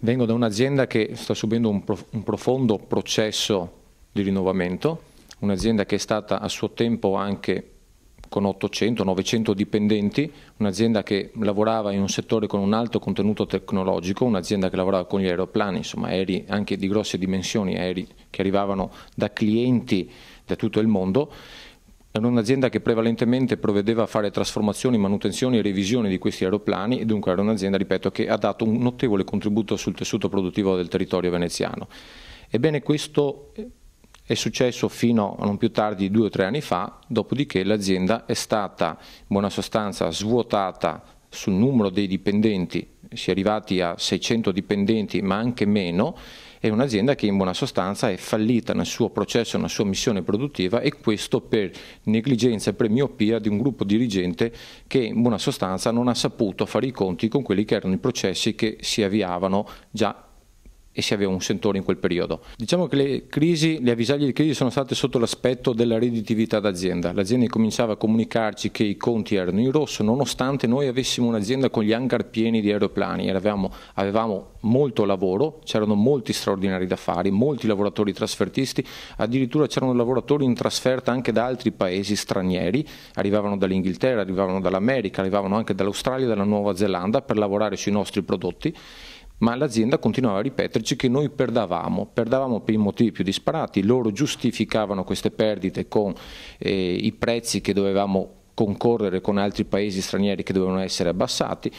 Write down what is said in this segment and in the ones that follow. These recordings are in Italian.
Vengo da un'azienda che sta subendo un, prof un profondo processo di rinnovamento, un'azienda che è stata a suo tempo anche con 800-900 dipendenti, un'azienda che lavorava in un settore con un alto contenuto tecnologico, un'azienda che lavorava con gli aeroplani, insomma aerei anche di grosse dimensioni, aerei che arrivavano da clienti da tutto il mondo era un'azienda che prevalentemente provvedeva a fare trasformazioni, manutenzioni e revisioni di questi aeroplani e dunque era un'azienda, ripeto, che ha dato un notevole contributo sul tessuto produttivo del territorio veneziano. Ebbene questo è successo fino a non più tardi due o tre anni fa, dopodiché l'azienda è stata in buona sostanza svuotata sul numero dei dipendenti si è arrivati a 600 dipendenti, ma anche meno, è un'azienda che in buona sostanza è fallita nel suo processo, nella sua missione produttiva e questo per negligenza e per miopia di un gruppo dirigente che in buona sostanza non ha saputo fare i conti con quelli che erano i processi che si avviavano già e si aveva un sentore in quel periodo. Diciamo che le, crisi, le avvisaglie di crisi sono state sotto l'aspetto della redditività d'azienda. L'azienda cominciava a comunicarci che i conti erano in rosso, nonostante noi avessimo un'azienda con gli hangar pieni di aeroplani, avevamo, avevamo molto lavoro, c'erano molti straordinari da fare, molti lavoratori trasfertisti, addirittura c'erano lavoratori in trasferta anche da altri paesi stranieri, arrivavano dall'Inghilterra, arrivavano dall'America, arrivavano anche dall'Australia e dalla Nuova Zelanda per lavorare sui nostri prodotti ma l'azienda continuava a ripeterci che noi perdavamo, perdavamo per i motivi più disparati, loro giustificavano queste perdite con eh, i prezzi che dovevamo concorrere con altri paesi stranieri che dovevano essere abbassati,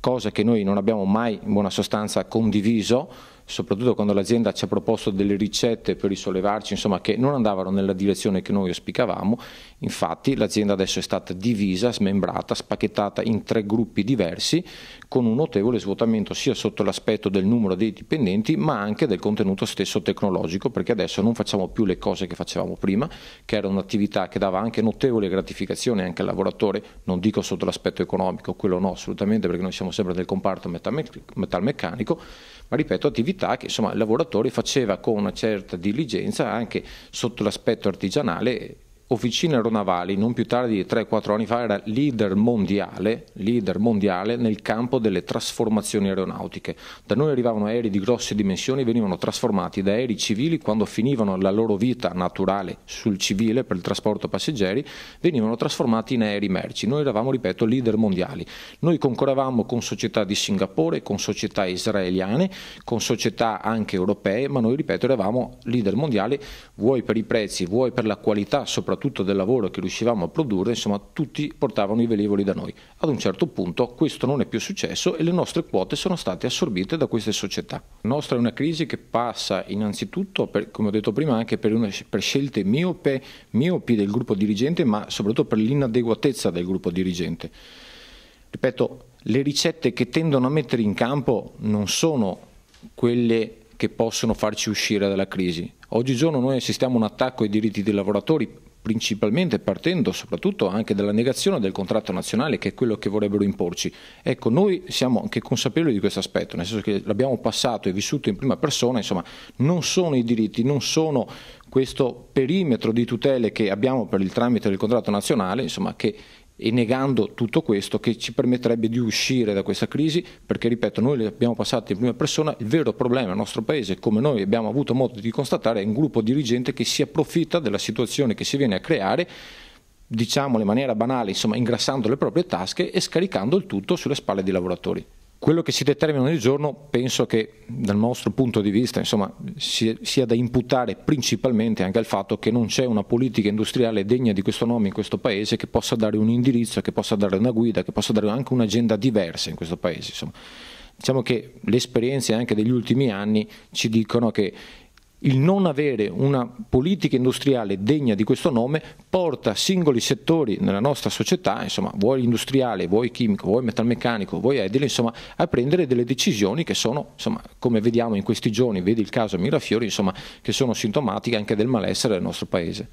cosa che noi non abbiamo mai in buona sostanza condiviso, soprattutto quando l'azienda ci ha proposto delle ricette per risollevarci, insomma, che non andavano nella direzione che noi auspicavamo. Infatti l'azienda adesso è stata divisa, smembrata, spacchettata in tre gruppi diversi, con un notevole svuotamento sia sotto l'aspetto del numero dei dipendenti, ma anche del contenuto stesso tecnologico, perché adesso non facciamo più le cose che facevamo prima, che era un'attività che dava anche notevole gratificazione anche al lavoratore, non dico sotto l'aspetto economico, quello no, assolutamente, perché noi siamo sempre del comparto metalmeccanico, metalmeccanico ma ripeto, attività attività che insomma, il lavoratore faceva con una certa diligenza anche sotto l'aspetto artigianale Officina Aeronavali non più tardi di 3-4 anni fa era leader mondiale, leader mondiale nel campo delle trasformazioni aeronautiche. Da noi arrivavano aerei di grosse dimensioni e venivano trasformati da aerei civili quando finivano la loro vita naturale sul civile per il trasporto passeggeri, venivano trasformati in aerei merci. Noi eravamo, ripeto, leader mondiali. Noi concorrevamo con società di Singapore, con società israeliane, con società anche europee, ma noi, ripeto, eravamo leader mondiali, vuoi per i prezzi, vuoi per la qualità soprattutto soprattutto del lavoro che riuscivamo a produrre, insomma tutti portavano i velivoli da noi. Ad un certo punto questo non è più successo e le nostre quote sono state assorbite da queste società. La nostra è una crisi che passa innanzitutto, per, come ho detto prima, anche per, una, per scelte miope, miopi del gruppo dirigente, ma soprattutto per l'inadeguatezza del gruppo dirigente. Ripeto, le ricette che tendono a mettere in campo non sono quelle che possono farci uscire dalla crisi. Oggigiorno noi assistiamo a un attacco ai diritti dei lavoratori principalmente partendo soprattutto anche dalla negazione del contratto nazionale che è quello che vorrebbero imporci. Ecco, noi siamo anche consapevoli di questo aspetto, nel senso che l'abbiamo passato e vissuto in prima persona, insomma, non sono i diritti, non sono questo perimetro di tutele che abbiamo per il tramite del contratto nazionale, insomma, che e negando tutto questo che ci permetterebbe di uscire da questa crisi perché ripeto noi le abbiamo passate in prima persona il vero problema del nostro paese come noi abbiamo avuto modo di constatare è un gruppo dirigente che si approfitta della situazione che si viene a creare diciamo in maniera banale insomma ingrassando le proprie tasche e scaricando il tutto sulle spalle dei lavoratori quello che si determina ogni giorno penso che dal nostro punto di vista insomma, sia da imputare principalmente anche al fatto che non c'è una politica industriale degna di questo nome in questo Paese che possa dare un indirizzo, che possa dare una guida, che possa dare anche un'agenda diversa in questo Paese. Insomma. Diciamo che le esperienze anche degli ultimi anni ci dicono che il non avere una politica industriale degna di questo nome porta singoli settori nella nostra società, insomma, vuoi industriale, vuoi chimico, vuoi metalmeccanico, vuoi edile, insomma, a prendere delle decisioni che sono, insomma, come vediamo in questi giorni, vedi il caso Mirafiori, insomma, che sono sintomatiche anche del malessere del nostro paese.